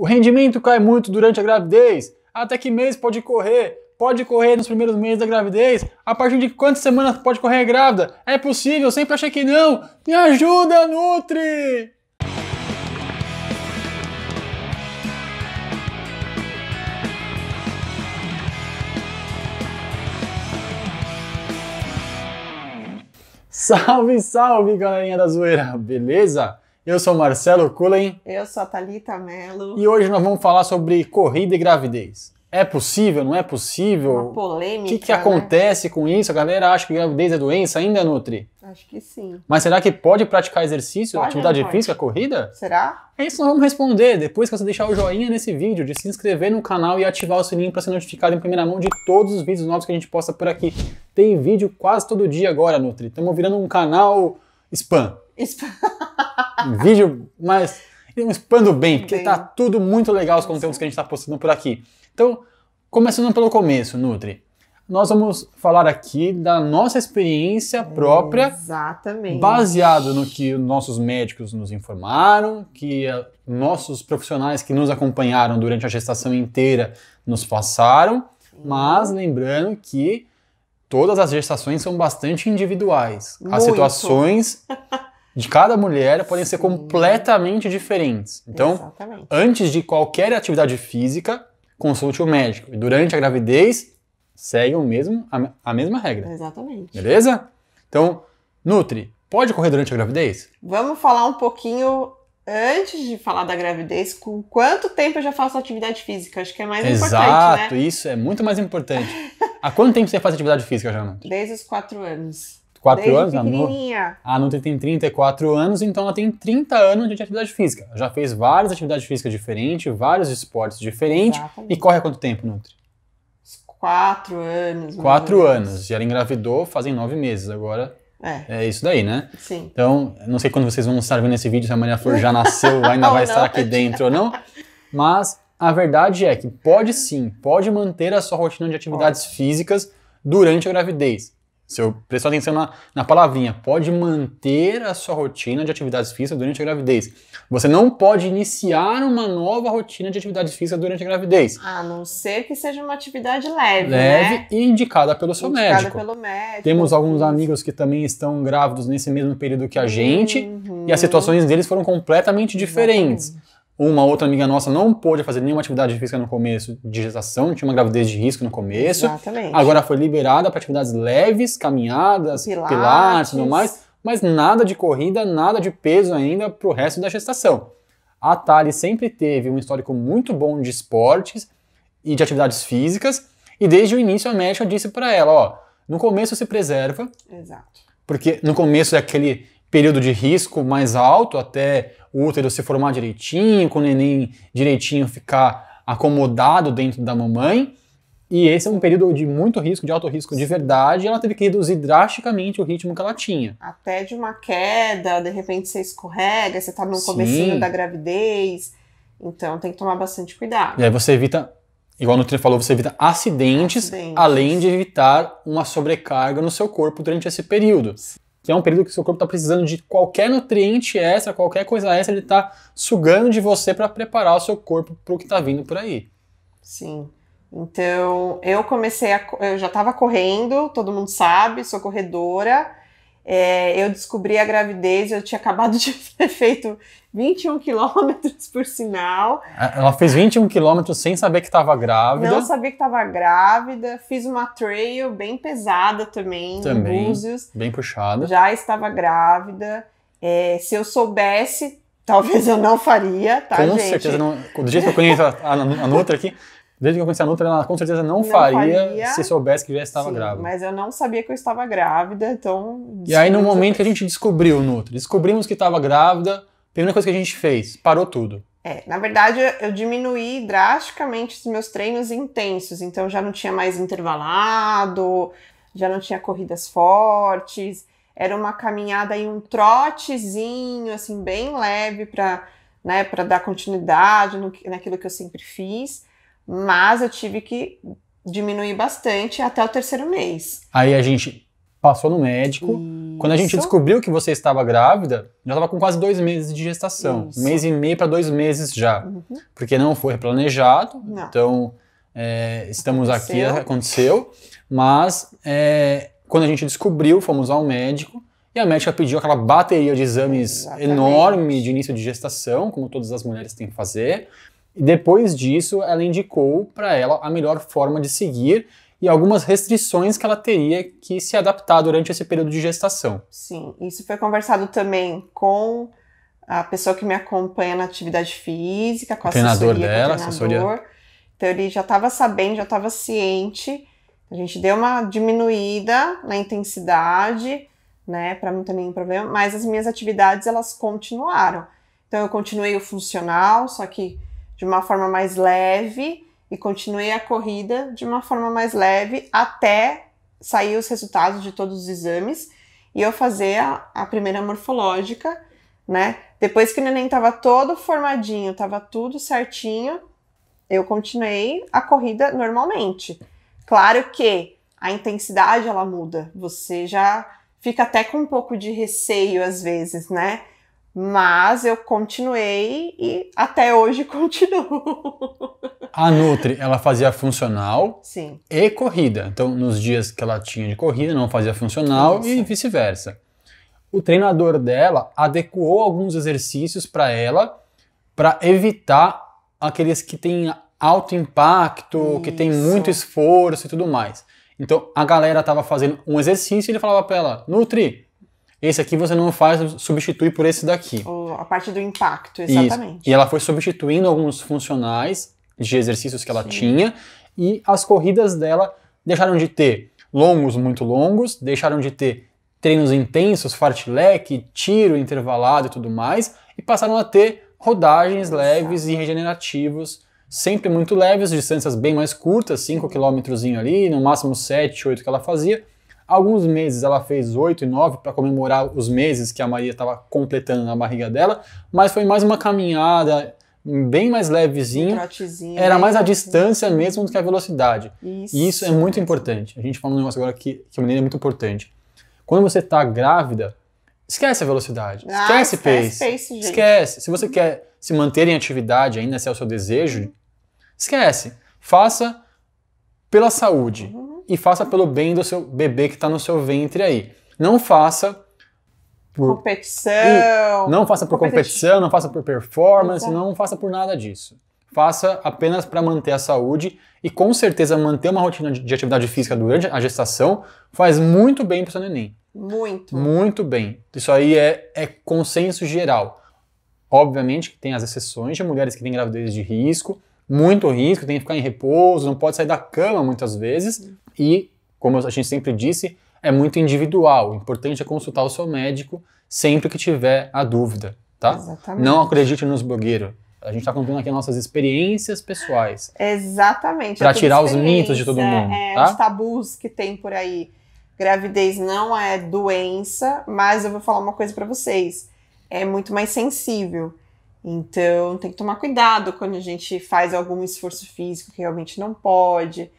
O rendimento cai muito durante a gravidez. Até que mês pode correr? Pode correr nos primeiros meses da gravidez? A partir de quantas semanas pode correr grávida? É possível? Sempre achei que não. Me ajuda, Nutri! Salve, salve, galerinha da zoeira, beleza? Eu sou Marcelo Cullen. Eu sou a Thalita Mello. E hoje nós vamos falar sobre corrida e gravidez. É possível, não é possível? Uma polêmica. O que, que né? acontece né? com isso? A galera acha que gravidez é doença ainda, Nutri? Acho que sim. Mas será que pode praticar exercício, pode, atividade pode. Né, física, corrida? Será? É isso nós vamos responder depois que você deixar o joinha nesse vídeo, de se inscrever no canal e ativar o sininho para ser notificado em primeira mão de todos os vídeos novos que a gente posta por aqui. Tem vídeo quase todo dia agora, Nutri. Estamos virando um canal spam. Esp... um vídeo, mas expando bem, porque tá bem. tá tudo muito legal os conteúdos que a gente está postando por aqui. Então, começando pelo começo, Nutri. Nós vamos falar aqui da nossa experiência própria, Exatamente. baseado no que nossos médicos nos informaram, que eh, nossos profissionais que nos acompanharam durante a gestação inteira nos passaram, Sim. mas lembrando que todas as gestações são bastante individuais. Muito. As situações de cada mulher podem Sim. ser completamente diferentes. Então, Exatamente. antes de qualquer atividade física, consulte o médico. E durante a gravidez, segue o mesmo, a, a mesma regra. Exatamente. Beleza? Então, Nutri, pode correr durante a gravidez? Vamos falar um pouquinho antes de falar da gravidez, com quanto tempo eu já faço atividade física? Acho que é mais Exato, importante, né? Exato, isso é muito mais importante. Há quanto tempo você faz atividade física, Nutri? Desde os quatro anos. 4 anos? Ah, pequenininha. A ah, Nutri tem 34 anos, então ela tem 30 anos de atividade física. Já fez várias atividades físicas diferentes, vários esportes diferentes. Exatamente. E corre há quanto tempo, Nutri? Quatro anos. Quatro anos. E ela engravidou fazem nove meses agora. É. é isso daí, né? Sim. Então, não sei quando vocês vão estar vendo esse vídeo, se a Maria Flor já nasceu, ainda vai estar aqui dentro ou não. Mas a verdade é que pode sim, pode manter a sua rotina de atividades pode. físicas durante a gravidez se eu prestar atenção na, na palavrinha, pode manter a sua rotina de atividades físicas durante a gravidez. Você não pode iniciar uma nova rotina de atividades físicas durante a gravidez. A não ser que seja uma atividade leve. Leve né? e indicada pelo seu indicada médico. Pelo médico. Temos alguns amigos que também estão grávidos nesse mesmo período que a gente uhum. e as uhum. situações deles foram completamente diferentes. Uhum. Uma outra amiga nossa não pôde fazer nenhuma atividade física no começo de gestação, tinha uma gravidez de risco no começo. Exatamente. Agora foi liberada para atividades leves, caminhadas, pilates, e tudo mais, mas nada de corrida, nada de peso ainda para o resto da gestação. A Thali sempre teve um histórico muito bom de esportes e de atividades físicas, e desde o início a médica disse para ela, ó, no começo se preserva. Exato. Porque no começo é aquele período de risco mais alto até o útero se formar direitinho, com o neném direitinho ficar acomodado dentro da mamãe. E esse é um período de muito risco, de alto risco de verdade. Ela teve que reduzir drasticamente o ritmo que ela tinha. Até de uma queda, de repente você escorrega, você está no começo da gravidez. Então tem que tomar bastante cuidado. E aí você evita, igual a Nutri falou, você evita acidentes, acidentes, além de evitar uma sobrecarga no seu corpo durante esse período que é um período que seu corpo está precisando de qualquer nutriente extra, qualquer coisa extra, ele está sugando de você para preparar o seu corpo para o que está vindo por aí. Sim. Então, eu comecei a. Eu já estava correndo, todo mundo sabe, sou corredora. É, eu descobri a gravidez, eu tinha acabado de ter feito 21 quilômetros, por sinal. Ela fez 21 quilômetros sem saber que estava grávida. Não sabia que estava grávida. Fiz uma trail bem pesada também, também Búzios. Bem puxada. Já estava grávida. É, se eu soubesse, talvez eu não faria, tá, Com gente? Com certeza. Não, do jeito que eu conheço a, a, a Nutra aqui, Desde que eu conheci a Nutra, ela com certeza não, não faria, faria, se soubesse que já estava sim, grávida. Mas eu não sabia que eu estava grávida, então. E aí, no momento que a gente descobriu o Nutra, descobrimos que estava grávida, a primeira coisa que a gente fez, parou tudo. É, na verdade, eu diminuí drasticamente os meus treinos intensos, então já não tinha mais intervalado, já não tinha corridas fortes, era uma caminhada e um trotezinho, assim, bem leve para né, dar continuidade no, naquilo que eu sempre fiz mas eu tive que diminuir bastante até o terceiro mês. Aí a gente passou no médico. Isso. Quando a gente descobriu que você estava grávida, já estava com quase dois meses de gestação. Isso. Um mês e meio para dois meses já. Uhum. Porque não foi planejado. Não. Então, é, estamos aconteceu. aqui, aconteceu. Mas é, quando a gente descobriu, fomos ao médico. E a médica pediu aquela bateria de exames Exatamente. enorme de início de gestação, como todas as mulheres têm que fazer. E depois disso, ela indicou para ela a melhor forma de seguir e algumas restrições que ela teria que se adaptar durante esse período de gestação. Sim, isso foi conversado também com a pessoa que me acompanha na atividade física, com a treinador assessoria, dela, com treinador. assessoria. Então ele já estava sabendo, já estava ciente. A gente deu uma diminuída na intensidade, né, para não ter nenhum problema, mas as minhas atividades elas continuaram. Então eu continuei o funcional, só que de uma forma mais leve e continuei a corrida de uma forma mais leve até sair os resultados de todos os exames e eu fazer a, a primeira morfológica, né? Depois que o neném estava todo formadinho, estava tudo certinho, eu continuei a corrida normalmente. Claro que a intensidade ela muda, você já fica até com um pouco de receio às vezes, né? Mas eu continuei e até hoje continuo. A Nutri, ela fazia funcional Sim. e corrida. Então, nos dias que ela tinha de corrida, não fazia funcional e vice-versa. O treinador dela adequou alguns exercícios para ela para evitar aqueles que têm alto impacto, Isso. que tem muito esforço e tudo mais. Então, a galera estava fazendo um exercício e ele falava para ela: "Nutri, esse aqui você não faz, substitui por esse daqui. a parte do impacto, exatamente. Isso. E ela foi substituindo alguns funcionais de exercícios que ela Sim. tinha e as corridas dela deixaram de ter longos muito longos, deixaram de ter treinos intensos, fartlek, tiro intervalado e tudo mais, e passaram a ter rodagens leves e regenerativos, sempre muito leves, distâncias bem mais curtas, 5 km ali, no máximo 7, 8 que ela fazia, Alguns meses ela fez 8 e 9 para comemorar os meses que a Maria estava completando na barriga dela, mas foi mais uma caminhada bem mais levezinho. Um era né? mais a distância mesmo do que a velocidade. Isso. E isso é muito importante. A gente fala um negócio agora que, que menina é muito importante. Quando você está grávida, esquece a velocidade, ah, esquece, esquece pace, pace esquece. Se você quer se manter em atividade ainda, se é o seu desejo, esquece. Faça pela saúde. Uhum e faça pelo bem do seu bebê que está no seu ventre aí. Não faça por competição. Não faça por competição, não faça por performance, Exato. não faça por nada disso. Faça apenas para manter a saúde e com certeza manter uma rotina de atividade física durante a gestação faz muito bem para o seu neném. Muito. Muito bem. Isso aí é, é consenso geral. Obviamente que tem as exceções de mulheres que têm gravidez de risco, muito risco, tem que ficar em repouso, não pode sair da cama muitas vezes. E, como a gente sempre disse, é muito individual. O importante é consultar o seu médico sempre que tiver a dúvida, tá? Exatamente. Não acredite nos blogueiros. A gente está contando aqui nossas experiências pessoais. Exatamente. Para é tirar os mitos de todo é, mundo. É, tá? Os tabus que tem por aí. Gravidez não é doença, mas eu vou falar uma coisa para vocês. É muito mais sensível. Então, tem que tomar cuidado quando a gente faz algum esforço físico que realmente não pode,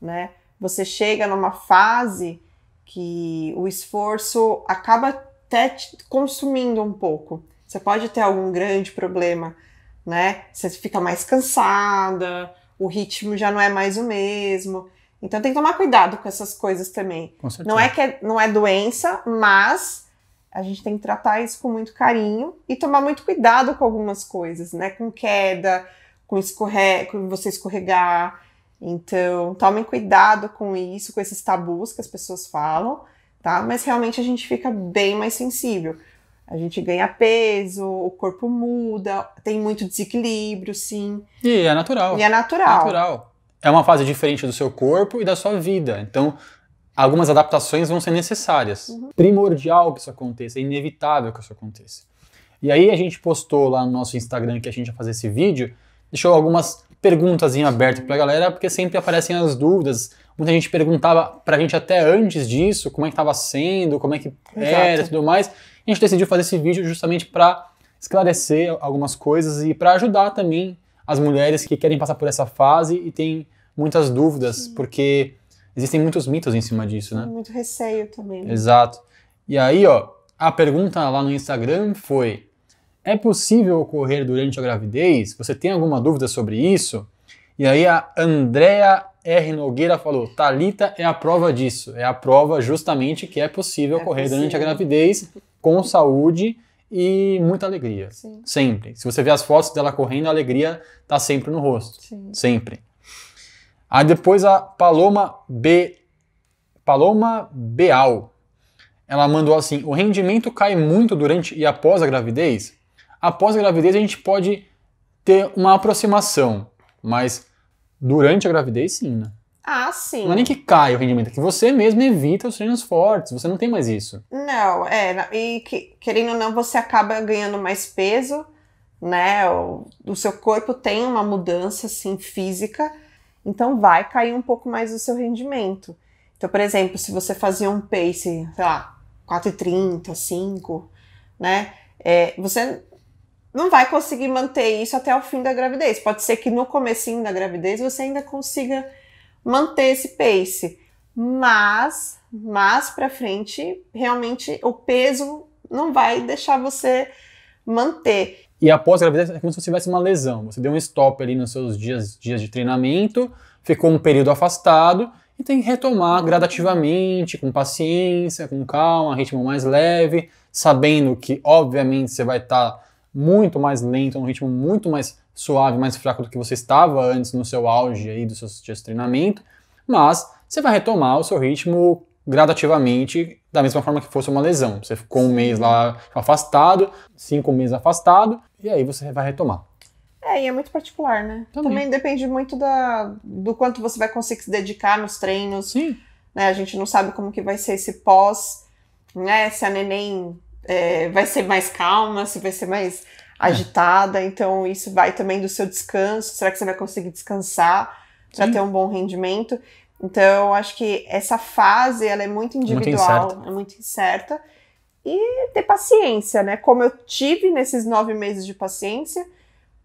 né? Você chega numa fase que o esforço acaba até te consumindo um pouco. Você pode ter algum grande problema, né? Você fica mais cansada, o ritmo já não é mais o mesmo. Então tem que tomar cuidado com essas coisas também. Não é que é, não é doença, mas a gente tem que tratar isso com muito carinho e tomar muito cuidado com algumas coisas, né? Com queda, com, escorre... com você escorregar. Então, tomem cuidado com isso, com esses tabus que as pessoas falam, tá? Mas realmente a gente fica bem mais sensível. A gente ganha peso, o corpo muda, tem muito desequilíbrio, sim. E é natural. E é natural. É natural. É uma fase diferente do seu corpo e da sua vida. Então, algumas adaptações vão ser necessárias. Uhum. Primordial que isso aconteça, é inevitável que isso aconteça. E aí a gente postou lá no nosso Instagram que a gente ia fazer esse vídeo, deixou algumas perguntas em aberto pra galera, porque sempre aparecem as dúvidas. Muita gente perguntava pra gente até antes disso, como é que tava sendo, como é que era e tudo mais. A gente decidiu fazer esse vídeo justamente para esclarecer algumas coisas e para ajudar também as mulheres que querem passar por essa fase e têm muitas dúvidas, Sim. porque existem muitos mitos em cima disso, né? Muito receio também. Exato. E aí, ó, a pergunta lá no Instagram foi: é possível ocorrer durante a gravidez? Você tem alguma dúvida sobre isso? E aí a Andrea R. Nogueira falou: Talita é a prova disso. É a prova justamente que é possível é ocorrer possível. durante a gravidez com saúde e muita alegria. Sim. Sempre. Se você ver as fotos dela correndo, a alegria tá sempre no rosto. Sim. Sempre. Aí depois a Paloma B. Paloma Beal. Ela mandou assim: o rendimento cai muito durante e após a gravidez? Após a gravidez a gente pode ter uma aproximação, mas durante a gravidez sim, né? Ah, sim. Não é nem que cai o rendimento, é que você mesmo evita os treinos fortes, você não tem mais isso. Não, é, e que, querendo ou não, você acaba ganhando mais peso, né? O, o seu corpo tem uma mudança, assim, física, então vai cair um pouco mais o seu rendimento. Então, por exemplo, se você fazia um pace, sei lá, 4,30, 5, né? É, você não vai conseguir manter isso até o fim da gravidez. Pode ser que no comecinho da gravidez você ainda consiga manter esse pace, mas mais para frente, realmente o peso não vai deixar você manter. E após a gravidez é como se você tivesse uma lesão. Você deu um stop ali nos seus dias, dias de treinamento, ficou um período afastado e tem que retomar gradativamente, com paciência, com calma, ritmo mais leve, sabendo que, obviamente, você vai estar tá muito mais lento, um ritmo muito mais suave, mais fraco do que você estava antes no seu auge aí dos seus dias de treinamento, mas você vai retomar o seu ritmo gradativamente, da mesma forma que fosse uma lesão. Você ficou um mês lá afastado, cinco meses afastado, e aí você vai retomar. É, e é muito particular, né? Também, Também depende muito da, do quanto você vai conseguir se dedicar nos treinos. Sim. Né? A gente não sabe como que vai ser esse pós, né? Se a neném é, vai ser mais calma, se vai ser mais é. agitada, então isso vai também do seu descanso. Será que você vai conseguir descansar para ter um bom rendimento? Então, acho que essa fase ela é muito individual, muito é muito incerta. E ter paciência, né? Como eu tive nesses nove meses de paciência,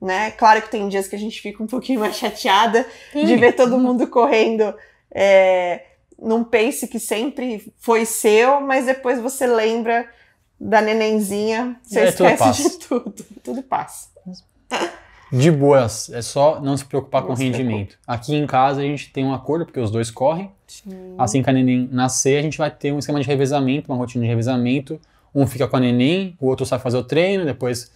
né? Claro que tem dias que a gente fica um pouquinho mais chateada de ver todo mundo correndo. É, num pace que sempre foi seu, mas depois você lembra da nenenzinha, você é, esquece tudo de tudo. Tudo passa. de boas. É só não se preocupar com o rendimento. Aqui em casa a gente tem um acordo, porque os dois correm. Sim. Assim que a neném nascer, a gente vai ter um esquema de revezamento, uma rotina de revezamento. Um fica com a neném, o outro sai fazer o treino, depois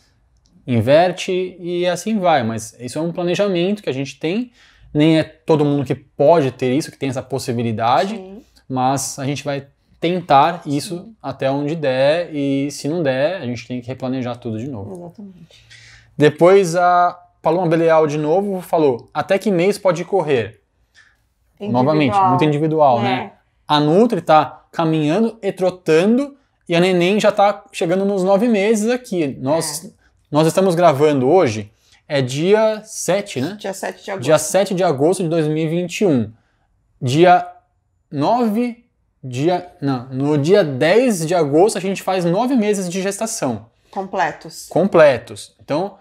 inverte e assim vai. Mas isso é um planejamento que a gente tem. Nem é todo mundo que pode ter isso, que tem essa possibilidade. Sim. Mas a gente vai tentar isso Sim. até onde der. E se não der, a gente tem que replanejar tudo de novo. Exatamente. Depois a Paloma Beleal de novo falou, até que mês pode correr? Individual. Novamente, muito individual, né? é. né? A Nutri tá caminhando e trotando e a neném já tá chegando nos nove meses aqui. Nós, é. nós estamos gravando hoje, é dia 7, né? Dia 7 de agosto. Dia 7 de agosto de 2021. Dia 9, dia. Não, no dia 10 de agosto a gente faz nove meses de gestação. Completos. Completos. Então,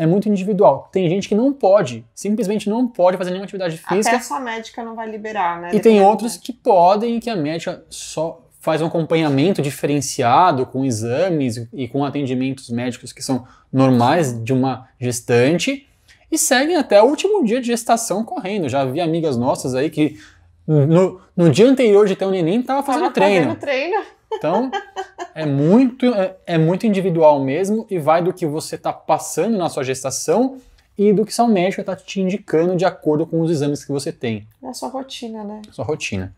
é muito individual. Tem gente que não pode, simplesmente não pode fazer nenhuma atividade física. Até a sua médica não vai liberar, né? E tem outros que podem, que a médica só faz um acompanhamento diferenciado com exames e com atendimentos médicos que são normais de uma gestante e seguem até o último dia de gestação correndo. Já vi amigas nossas aí que no, no dia anterior de ter um neném tava fazendo tava treino. Fazendo treino então, é muito, é, é muito individual mesmo e vai do que você está passando na sua gestação e do que seu médico está te indicando de acordo com os exames que você tem. É a sua rotina, né? A sua rotina.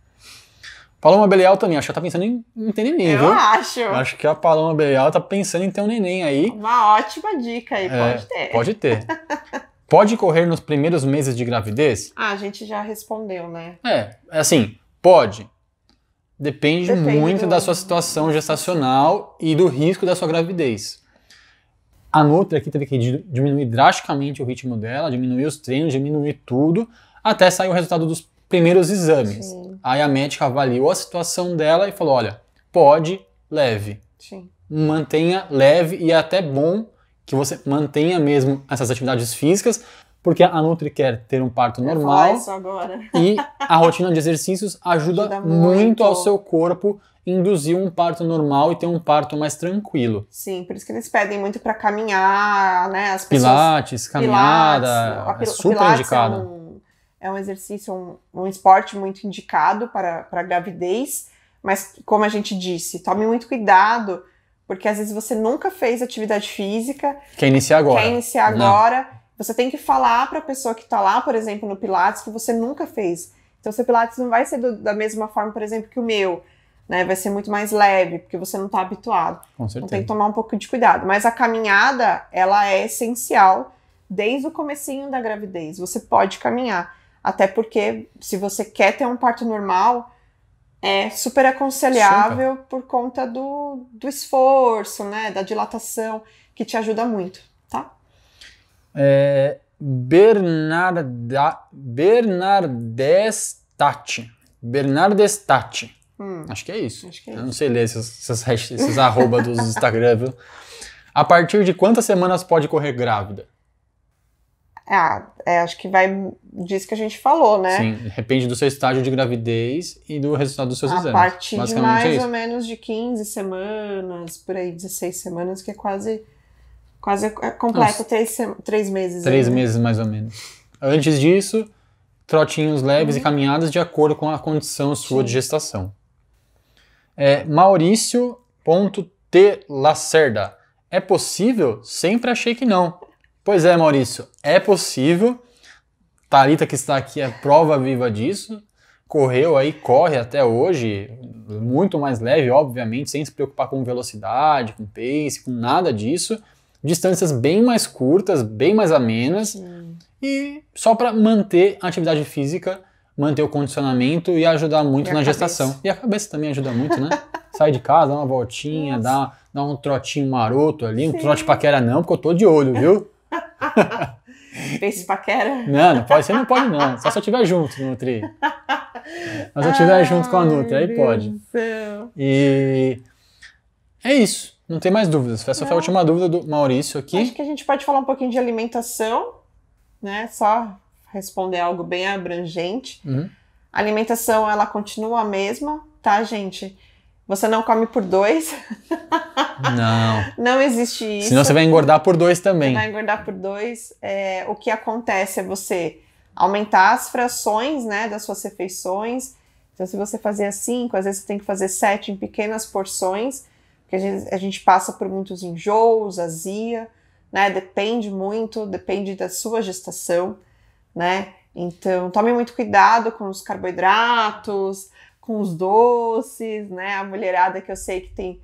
Paloma Belial também, acho que ela tá pensando em, em ter neném, Eu viu? acho. Acho que a Paloma Belial tá pensando em ter um neném aí. Uma ótima dica aí, é, pode ter. Pode ter. pode correr nos primeiros meses de gravidez? Ah, a gente já respondeu, né? É, é assim, pode. Depende, Depende muito do... da sua situação gestacional e do risco da sua gravidez. A Nutra aqui teve que diminuir drasticamente o ritmo dela, diminuir os treinos, diminuir tudo, até sair o resultado dos primeiros exames. Sim. Aí a médica avaliou a situação dela e falou: olha, pode, leve. Sim. Mantenha leve e é até bom que você mantenha mesmo essas atividades físicas, porque a Nutri quer ter um parto normal. Isso agora. E a rotina de exercícios ajuda, ajuda muito. muito ao seu corpo induzir um parto normal e ter um parto mais tranquilo. Sim, por isso que eles pedem muito para caminhar, né? As pessoas, pilates, caminhada, pilates, é super é indicado. É um, é um exercício, um, um esporte muito indicado para, para gravidez, mas como a gente disse, tome muito cuidado, porque às vezes você nunca fez atividade física. Quer iniciar agora. Quer iniciar agora. Não você tem que falar para a pessoa que está lá, por exemplo, no Pilates, que você nunca fez. Então, seu Pilates não vai ser do, da mesma forma, por exemplo, que o meu. Né? Vai ser muito mais leve, porque você não está habituado. Com certeza. Então, tem que tomar um pouco de cuidado. Mas a caminhada, ela é essencial desde o comecinho da gravidez. Você pode caminhar. Até porque, se você quer ter um parto normal, é super aconselhável por conta do, do esforço, né? Da dilatação, que te ajuda muito, tá? é, Bernarda, Bernardestati. Bernardestati. Hum, acho que é isso. Que é Eu isso. não sei ler esses, esses, esses arroba dos Instagram, viu? A partir de quantas semanas pode correr grávida? Ah, é, acho que vai disso que a gente falou, né? Sim, depende do seu estágio de gravidez e do resultado dos seus a exames. A partir de é mais é ou menos de 15 semanas, por aí 16 semanas, que é quase Quase é completa três, três meses. Três né? meses, mais ou menos. Antes disso, trotinhos leves uhum. e caminhadas de acordo com a condição sua Sim. de gestação. É, Maurício.t Lacerda. É possível? Sempre achei que não. Pois é, Maurício, é possível. Talita que está aqui é prova viva disso. Correu aí, corre até hoje, muito mais leve, obviamente, sem se preocupar com velocidade, com pace, com nada disso distâncias bem mais curtas, bem mais amenas, e só para manter a atividade física, manter o condicionamento e ajudar muito e na gestação. E a cabeça também ajuda muito, né? Sai de casa, dá uma voltinha, dá, dá um trotinho maroto ali, Sim. um trote paquera não, porque eu tô de olho, viu? Fez paquera? Não, não pode, você não pode não, só se eu estiver junto no Nutri. Mas se eu estiver junto com a Nutri, aí pode. Deus e é isso. Não tem mais dúvidas. Essa Não. foi a última dúvida do Maurício aqui. Acho que a gente pode falar um pouquinho de alimentação, né? Só responder algo bem abrangente. Uhum. A alimentação, ela continua a mesma, tá, gente? Você não come por dois. Não. não existe isso. Senão você vai engordar por dois também. Você vai engordar por dois. É, o que acontece é você aumentar as frações né, das suas refeições. Então, se você fazia cinco, às vezes você tem que fazer sete em pequenas porções porque a gente, a gente passa por muitos enjoos, azia, né? Depende muito, depende da sua gestação, né? Então, tome muito cuidado com os carboidratos, com os doces, né? A mulherada que eu sei que tem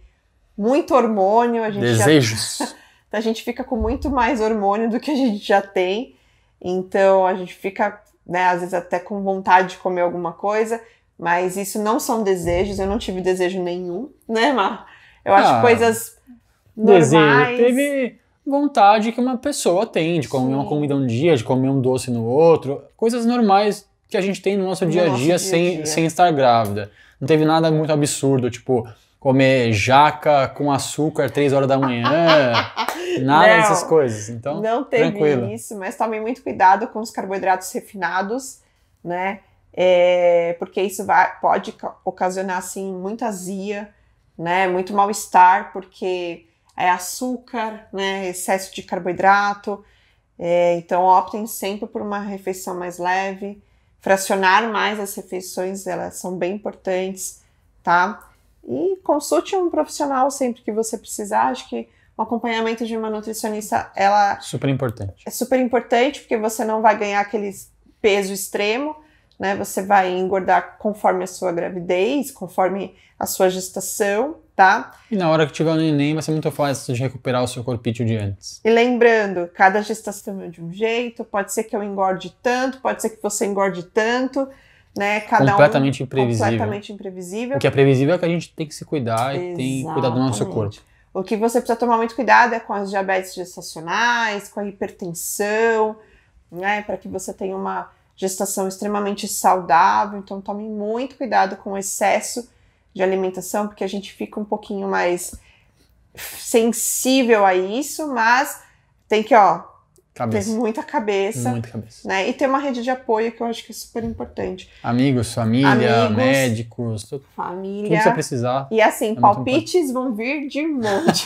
muito hormônio, a gente desejos. Já... a gente fica com muito mais hormônio do que a gente já tem. Então, a gente fica, né, às vezes até com vontade de comer alguma coisa, mas isso não são desejos, eu não tive desejo nenhum, né, Mar? Eu ah, acho coisas normais. Teve vontade que uma pessoa tem de comer Sim. uma comida um dia, de comer um doce no outro. Coisas normais que a gente tem no nosso no dia a dia, dia, sem, dia. sem estar grávida. Não teve nada muito absurdo, tipo comer jaca com açúcar três horas da manhã, nada não, dessas coisas. Então, não teve tranquilo. isso, mas tomem muito cuidado com os carboidratos refinados, né? É, porque isso vai, pode ocasionar assim muita azia, né? Muito mal-estar, porque é açúcar, né? Excesso de carboidrato. É, então, optem sempre por uma refeição mais leve. Fracionar mais as refeições, elas são bem importantes, tá? E consulte um profissional sempre que você precisar. Acho que o acompanhamento de uma nutricionista, ela... Super importante. É super importante, porque você não vai ganhar aquele peso extremo, né? Você vai engordar conforme a sua gravidez, conforme a sua gestação, tá? E na hora que tiver o neném, vai ser muito fácil de recuperar o seu corpício de antes. E lembrando, cada gestação é de um jeito, pode ser que eu engorde tanto, pode ser que você engorde tanto. Né? Cada completamente um imprevisível. completamente imprevisível. O que é previsível é que a gente tem que se cuidar Exatamente. e tem que cuidar do nosso corpo. O que você precisa tomar muito cuidado é com as diabetes gestacionais, com a hipertensão, né? Para que você tenha uma gestação extremamente saudável, então tomem muito cuidado com o excesso de alimentação, porque a gente fica um pouquinho mais sensível a isso, mas tem que, ó, cabeça. ter muita cabeça. Muita cabeça. Né? E ter uma rede de apoio que eu acho que é super importante. Amigos, família, Amigos, médicos, tudo, família. Tudo que você precisar. E assim, é palpites vão vir de monte.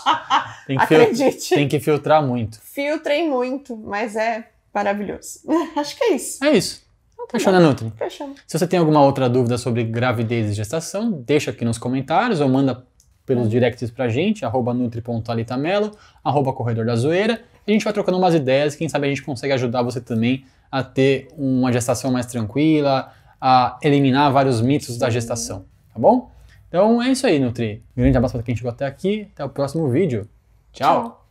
tem Acredite. Tem que filtrar muito. Filtrem muito, mas é Maravilhoso. Acho que é isso. É isso. Então tá Fechou, né, Nutri? Fechamos. Se você tem alguma outra dúvida sobre gravidez e gestação, deixa aqui nos comentários ou manda pelos directs pra gente, arroba nutri.alitamelo, arroba corredor da zoeira. A gente vai trocando umas ideias, quem sabe a gente consegue ajudar você também a ter uma gestação mais tranquila, a eliminar vários mitos da gestação, tá bom? Então é isso aí, Nutri. Grande abraço pra quem chegou até aqui, até o próximo vídeo. Tchau. Tchau.